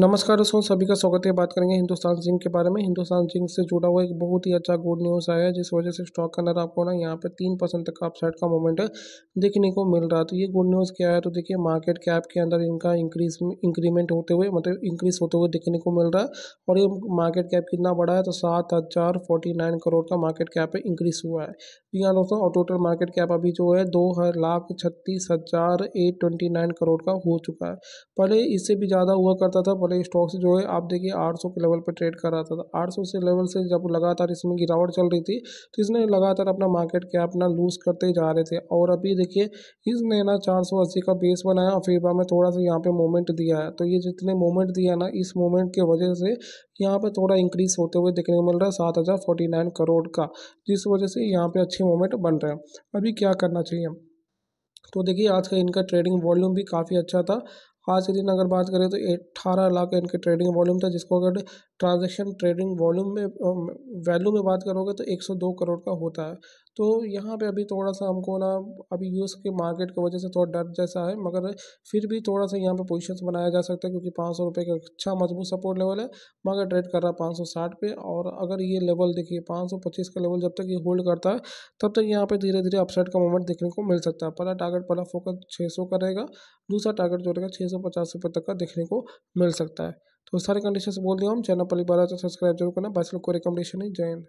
नमस्कार दोस्तों सभी का स्वागत है बात करेंगे हिंदुस्तान जिंक के बारे में हिंदुस्तान जिंक से जुड़ा हुआ एक बहुत ही अच्छा गुड न्यूज़ आया है जिस वजह से स्टॉक के अंदर आपको ना यहाँ पे तीन परसेंट तक का अपसाइड का मोमेंट देखने को मिल रहा है तो ये गुड न्यूज़ क्या है तो देखिए मार्केट कैप के अंदर इनका इंक्रीज इंक्रीमेंट होते हुए मतलब इंक्रीज होते हुए देखने को मिल रहा है और ये मार्केट कैप कितना बड़ा है तो सात हज़ार फोर्टी नाइन करोड़ का मार्केट कैप इंक्रीज हुआ है यहाँ दोस्तों और टोटल मार्केट कैप अभी जो है दो लाख छत्तीस हज़ार एट ट्वेंटी नाइन करोड़ का हो चुका है पहले इससे भी ज़्यादा हुआ करता था वाले स्टॉक्स जो है आप देखिए 800 के लेवल पर ट्रेड कर रहा था 800 तो से लेवल से जब लगातार इसमें गिरावट चल रही थी तो इसने लगातार अपना मार्केट क्या अपना लूज़ करते जा रहे थे और अभी देखिए इसने ना चार का बेस बनाया और फिर में थोड़ा सा यहाँ पर मोमेंट दिया है तो ये जितने मोमेंट दिया ना इस मोमेंट की वजह से यहाँ पर थोड़ा इंक्रीज होते हुए देखने को मिल रहा है सात हज़ार फोर्टी नाइन करोड़ का जिस वजह से यहाँ पे अच्छे मोमेंट बन रहे हैं अभी क्या करना चाहिए तो देखिए आज का इनका ट्रेडिंग वॉल्यूम भी काफ़ी अच्छा था आज के दिन अगर बात करें तो अठारह लाख इनके ट्रेडिंग वॉल्यूम था जिसको अगर ट्रांजेक्शन ट्रेडिंग वॉल्यूम में वैल्यू में बात करोगे तो 102 करोड़ का होता है तो यहाँ पे अभी थोड़ा सा हमको ना अभी यूएस के मार्केट की वजह से थोड़ा डर जैसा है मगर फिर भी थोड़ा सा यहाँ पे पोजीशंस बनाया जा सकता है क्योंकि पाँच सौ रुपये का अच्छा मजबूत सपोर्ट लेवल है मगर ट्रेड कर रहा है पाँच सौ साठ पे और अगर ये लेवल देखिए पाँच सौ पच्चीस का लेवल जब तक ये होल्ड करता है तब तक यहाँ पर धीरे धीरे अपसाइड का मूवमेंट देखने को मिल सकता है पहला टारगेट पहला फोकस छः सौ का रहेगा दूसरा टारगेट जो रहेगा छः सौ पचास रुपये तक का देखने को मिल सकता है तो सारे कंडीशन बोल दिया हम चैनल पर बार तो सब्सक्राइब जरूर करना बाकी लोग को रिकमेंडेशन है जय हिंद